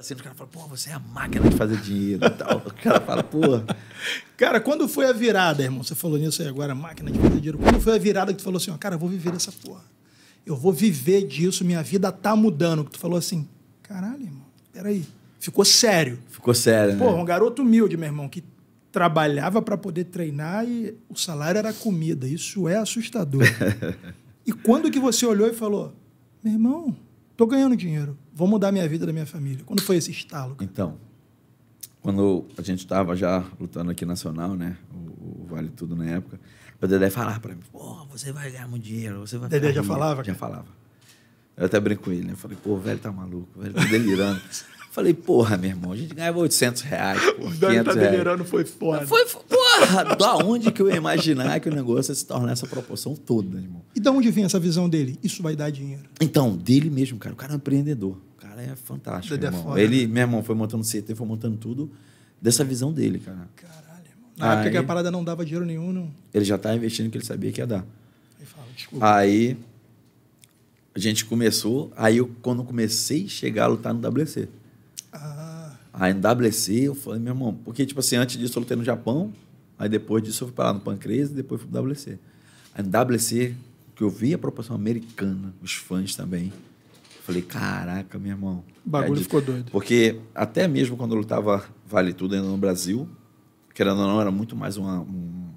Assim, o cara fala pô, você é a máquina de fazer dinheiro e tal. O cara fala, pô. Cara, quando foi a virada, irmão? Você falou nisso aí agora, máquina de fazer dinheiro. Quando foi a virada que tu falou assim, ó, cara, eu vou viver essa porra. Eu vou viver disso, minha vida tá mudando. Que tu falou assim, caralho, irmão, peraí. Ficou sério. Ficou sério, pô, né? Pô, um garoto humilde, meu irmão, que trabalhava para poder treinar e o salário era comida. Isso é assustador. e quando que você olhou e falou, meu irmão, tô ganhando dinheiro vou mudar minha vida da minha família? Quando foi esse estalo? Cara? Então, quando a gente estava já lutando aqui nacional, né? O, o, Vale Tudo na época, o Dedé falava para mim: pô, você vai ganhar muito dinheiro, você vai. Dedé já falava? Já cara. falava. Eu até brinco com ele, né? Eu falei: pô, o velho tá maluco, o velho tá delirando. Falei, porra, meu irmão, a gente ganhava 800 reais. Porra, o dano tá brasileirano foi foda. Foi, porra, da onde que eu ia imaginar que o negócio ia se tornar essa proporção toda, irmão? E da onde vem essa visão dele? Isso vai dar dinheiro. Então, dele mesmo, cara. O cara é um empreendedor. O cara é fantástico, é meu irmão. Ele, né? meu irmão, foi montando CT, foi montando tudo dessa visão dele, cara. Caralho, irmão. Na Aí, época que a parada não dava dinheiro nenhum, não. Ele já estava investindo o que ele sabia que ia dar. Aí fala, desculpa. Aí a gente começou, aí eu, quando comecei a chegar a lutar no WC. A NWC, eu falei, meu irmão, porque, tipo assim, antes disso eu lutei no Japão, aí depois disso eu fui parar no Pancreas e depois fui pro WC. A NWC, que eu vi a proporção americana, os fãs também. falei, caraca, meu irmão. O bagulho é ficou doido. Porque até mesmo quando eu lutava Vale Tudo ainda no Brasil, querendo ou não, era muito mais uma, uma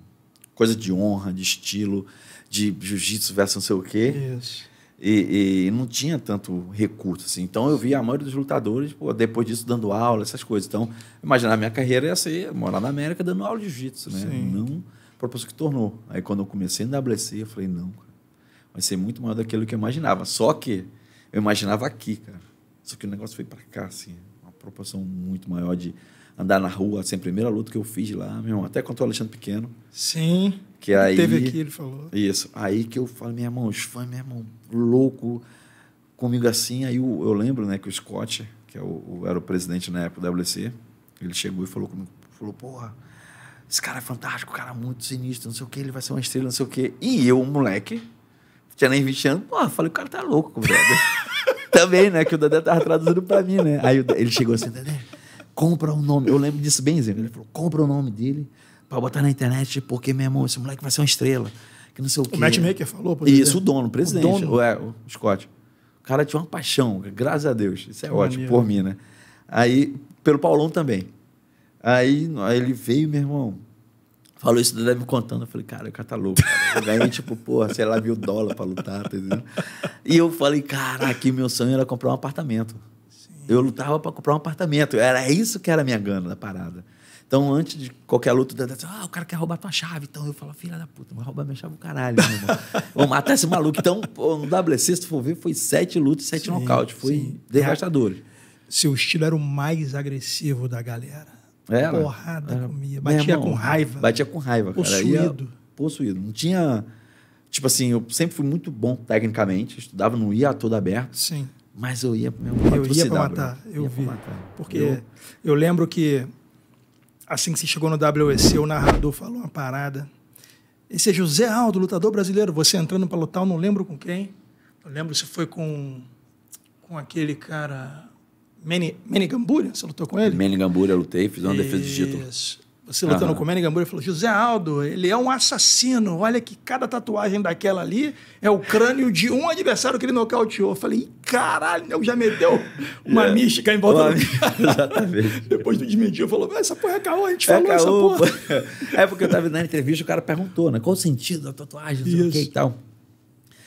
coisa de honra, de estilo, de jiu-jitsu versus não sei o quê. Isso. E, e, não tinha tanto recurso, assim. Então, eu via a maioria dos lutadores, pô, depois disso, dando aula, essas coisas. Então, imaginar a minha carreira ia ser morar na América dando aula de jiu-jitsu, né? Sim. Não propósito que tornou. Aí, quando eu comecei a WC, eu falei, não, cara, vai ser muito maior daquilo que eu imaginava. Só que eu imaginava aqui, cara. Só que o negócio foi para cá, assim. Uma proporção muito maior de andar na rua, assim, a primeira luta que eu fiz lá, meu irmão, até contra o Alexandre Pequeno. Sim. Que aí. Teve aqui, ele falou. Isso. Aí que eu falo, meu irmão, os fãs, meu irmão, louco comigo assim. Aí eu, eu lembro, né, que o Scott, que é o, o, era o presidente na época do WC, ele chegou e falou comigo, falou, porra, esse cara é fantástico, cara é muito sinistro, não sei o que, ele vai ser uma estrela, não sei o que. E eu, moleque, tinha nem 20 anos, porra, falei, o cara tá louco, brother. Também, né, que o Dedé tava traduzindo pra mim, né. Aí ele chegou assim, Dedé, compra o nome. Eu lembro disso bem, Ele falou, compra o nome dele para botar na internet, porque, meu irmão, esse moleque vai ser uma estrela. Que não sei o, o quê. O matchmaker falou, por exemplo. Isso, o dono, o presidente. O dono. o Scott. O cara tinha uma paixão, graças a Deus. Isso é que ótimo, maneiro. por mim, né? Aí, pelo Paulão também. Aí, aí ele veio, meu irmão, falou isso, deve me contando. Eu falei, cara, o cara tá louco. Cara. Eu ganhei, tipo, porra, sei lá, mil dólares pra lutar, tá entendendo? E eu falei, cara, aqui meu sonho era comprar um apartamento. Eu lutava para comprar um apartamento. Era isso que era a minha gana da parada. Então, antes de qualquer luta, ah, o cara quer roubar tua chave. Então, eu falo, filha da puta, vai roubar minha chave o caralho, meu irmão. Vou matar esse maluco. Então, no WC, se for ver, foi sete lutas, sete nocaute. Foi devastador. Seu estilo era o mais agressivo da galera. Era. Porrada era. comia. Batia irmão, com raiva. Batia com raiva, possuído. cara. Possuído. Possuído. Não tinha... Tipo assim, eu sempre fui muito bom tecnicamente. Estudava, não ia todo aberto. Sim. Mas eu ia mesmo né? Eu ia para matar, eu ia vi. Porque eu... eu... lembro que assim que se chegou no WEC, o narrador falou uma parada. Esse é José Aldo, lutador brasileiro, você entrando para lutar, eu não lembro com quem. Eu lembro se foi com com aquele cara Manny, Manny você lutou com ele? Manny eu lutei, fiz uma Isso. defesa de título. Você lutando uhum. com o Manny Gamboa, falou: José Aldo, ele é um assassino. Olha que cada tatuagem daquela ali é o crânio de um adversário que ele nocauteou. Eu falei: caralho, então já meteu uma yeah. É. mística em volta do Exatamente. Depois do desmentiu, falou: essa porra é caô, a gente é falou caô, essa porra. é porque eu estava na entrevista o cara perguntou, né? Qual o sentido da tatuagem, não sei o que e tal.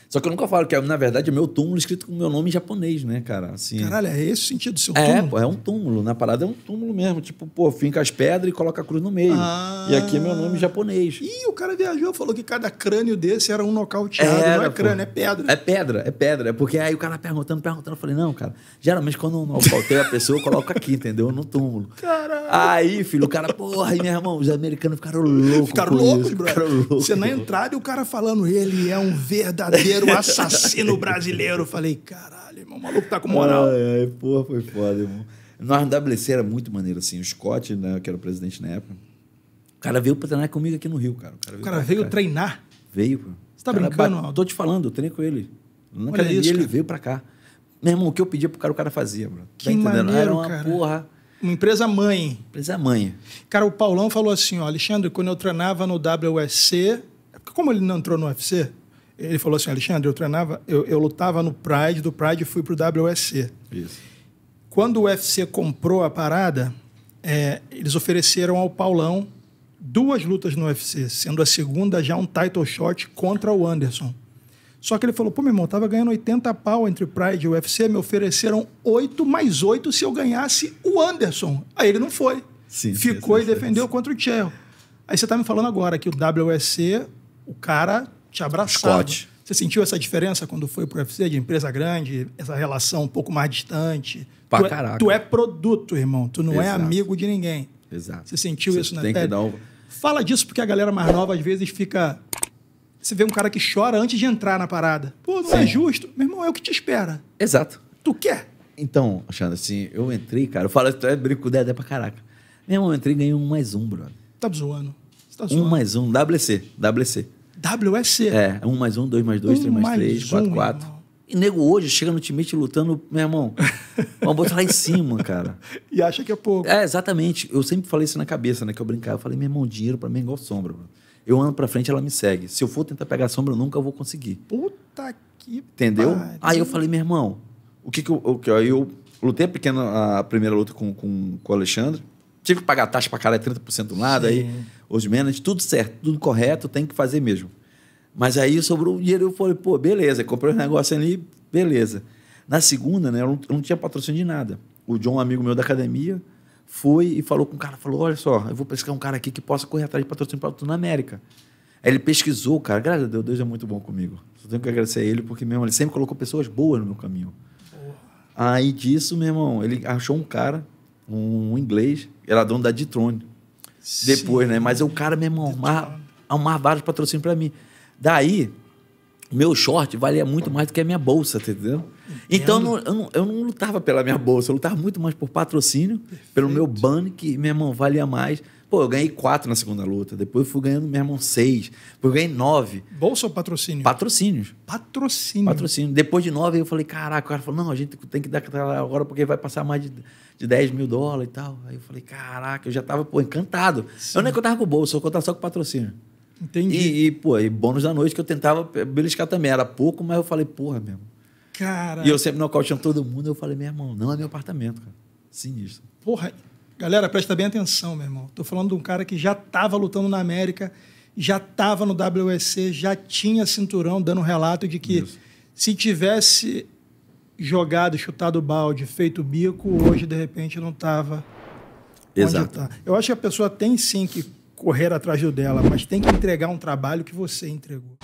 Só que eu nunca falo que, é, na verdade, é meu túmulo escrito com meu nome em japonês, né, cara? Assim, Caralho, é esse o sentido do seu é, túmulo? É, é um túmulo. Na parada é um túmulo mesmo. Tipo, pô, finca as pedras e coloca a cruz no meio. Ah. E aqui é meu nome em japonês. Ih, o cara viajou, falou que cada crânio desse era um nocauteado. Era, não é crânio, pô. é pedra. É pedra, é pedra. É porque aí o cara perguntando, perguntando. Eu falei, não, cara, geralmente quando eu nocauteio a pessoa, eu coloco aqui, entendeu? No túmulo. Caralho. Aí, filho, o cara, porra, aí, meu irmão, os americanos ficaram loucos. Ficaram loucos, bro. Ficaram Você na entrada e o cara falando, ele é um verdadeiro brasileiro, assassino brasileiro. Falei, caralho, irmão, o maluco tá com moral. Ai, ai, porra, foi foda, irmão. Na WC era muito maneiro, assim. O Scott, né, que era o presidente na época, o cara veio pra treinar comigo aqui no Rio, cara. O cara veio, o cara veio cá. treinar? Veio, pô. Você tá cara, brincando? Bate... Tô te falando, eu treinei com ele. Na Olha academia, isso, ele veio pra cá. Meu irmão, o que eu pedia pro cara, o cara fazia, mano. Que tá entendendo? Maneiro, era uma cara. porra. Uma empresa mãe. Empresa mãe. Cara, o Paulão falou assim, ó, Alexandre, quando eu treinava no WSC, é como ele não entrou no UFC, ele falou assim, Alexandre, eu treinava, eu, eu lutava no Pride, do Pride fui para o WSC. Isso. Quando o UFC comprou a parada, é, eles ofereceram ao Paulão duas lutas no UFC, sendo a segunda já um title shot contra o Anderson. Só que ele falou, pô, meu irmão, tava ganhando 80 pau entre Pride e UFC, me ofereceram 8 mais 8 se eu ganhasse o Anderson. Aí ele não foi. Sim, Ficou sim, e defendeu sim. contra o Tchel. Aí você tá me falando agora que o WSC, o cara te abraçava. Scott. Você sentiu essa diferença quando foi pro UFC, de empresa grande, essa relação um pouco mais distante? Pra tu é, caraca. tu é produto, irmão. Tu não é Exato. é amigo de ninguém. Exato. Você sentiu Você isso na tem pele? Que dar um... Fala disso porque a galera mais nova às vezes fica... Você vê um cara que chora antes de entrar na parada. Pô, não é Sim. é justo. Meu irmão, é o que te espera. Exato. Tu quer? Então, achando assim, eu entrei, cara. Eu falo, eu brinco com o pra caraca. Meu irmão, eu entrei e ganhei um mais um, brother. Tá zoando. Tá zoando. Um mais um, WC, WC. WSC. É, 1 um mais 1, um, 2 mais 2, 3 um mais 3, 4, 4. E nego hoje chega no Ultimate lutando, meu irmão, vamos botar lá em cima, cara. e acha que é pouco. É, exatamente. Eu sempre falei isso na cabeça, né? Que eu brincava. Eu falei, meu irmão, dinheiro pra mim é igual sombra. Bro. Eu ando pra frente, ela me segue. Se eu for tentar pegar sombra, eu nunca vou conseguir. Puta que Entendeu? Pare. Aí eu falei, meu irmão, o que que eu... O que, aí eu lutei a pequena, a primeira luta com, com, com o Alexandre tive que pagar taxa para caralho, 30% do um lado, Sim. aí os menos, tudo certo, tudo correto, tem que fazer mesmo. Mas aí sobrou um dinheiro, eu falei, pô, beleza, comprei um negócio ali, beleza. Na segunda, né, eu não, eu não tinha patrocínio de nada. O John, um amigo meu da academia, foi e falou com o cara, falou, olha só, eu vou pescar um cara aqui que possa correr atrás de patrocínio para tudo na América. Aí ele pesquisou, cara, graças a Deus, Deus é muito bom comigo. Só tenho que agradecer a ele, porque, mesmo ele sempre colocou pessoas boas no meu caminho. Aí disso, meu irmão, ele achou um cara, um, um inglês, era dono da Ditrone. Depois, né? Mas é o cara mesmo armar, é vários patrocínios para mim. Daí, meu short valia muito mais do que a minha bolsa, tá entendeu? Então eu não, eu, não, eu não, lutava pela minha bolsa, eu lutava muito mais por patrocínio, Perfeito. pelo meu banner, que minha mão valia mais. Pô, eu ganhei quatro na segunda luta, depois fui ganhando, meu irmão, seis, depois eu ganhei nove. Bolsa ou patrocínio? Patrocínios. Patrocínio. Patrocínio. Depois de nove, eu falei, caraca, o cara falou, não, a gente tem que dar agora porque vai passar mais de, de 10 mil dólares e tal. Aí eu falei, caraca, eu já tava, pô, encantado. Sim. É eu nem contava com bolsa, eu contava só com patrocínio. Entendi. E, e, pô, e bônus da noite que eu tentava beliscar também. Era pouco, mas eu falei, porra mesmo. Cara. E eu sempre nocauteando todo mundo. Eu falei, meu irmão, não é meu apartamento, cara. Sinistro. Porra, galera, presta bem atenção, meu irmão. Tô falando de um cara que já tava lutando na América, já tava no WEC, já tinha cinturão, dando um relato de que Isso. se tivesse jogado, chutado balde, feito bico, hoje, de repente, não tava. Exato. Tá. Eu acho que a pessoa tem sim que correr atrás do dela, mas tem que entregar um trabalho que você entregou.